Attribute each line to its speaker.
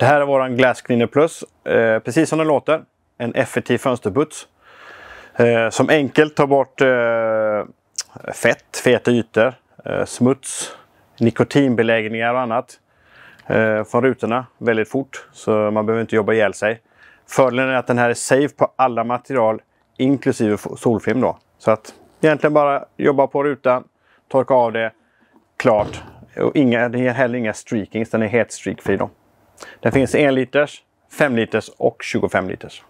Speaker 1: Det här är våran Glass Cleaner Plus. Eh, precis som den låter. En effektiv fönsterputs. Eh, som enkelt tar bort eh, fett, feta ytor, eh, smuts, nikotinbeläggningar och annat eh, från rutorna väldigt fort. Så man behöver inte jobba ihjäl sig. Fördelen är att den här är safe på alla material inklusive solfilm. Då. Så att egentligen bara jobba på rutan, torka av det, klart. Och inga, det är heller inga streakings, den är helt streakfri. Då. Den finns 1 liters, 5 liters och 25 liters.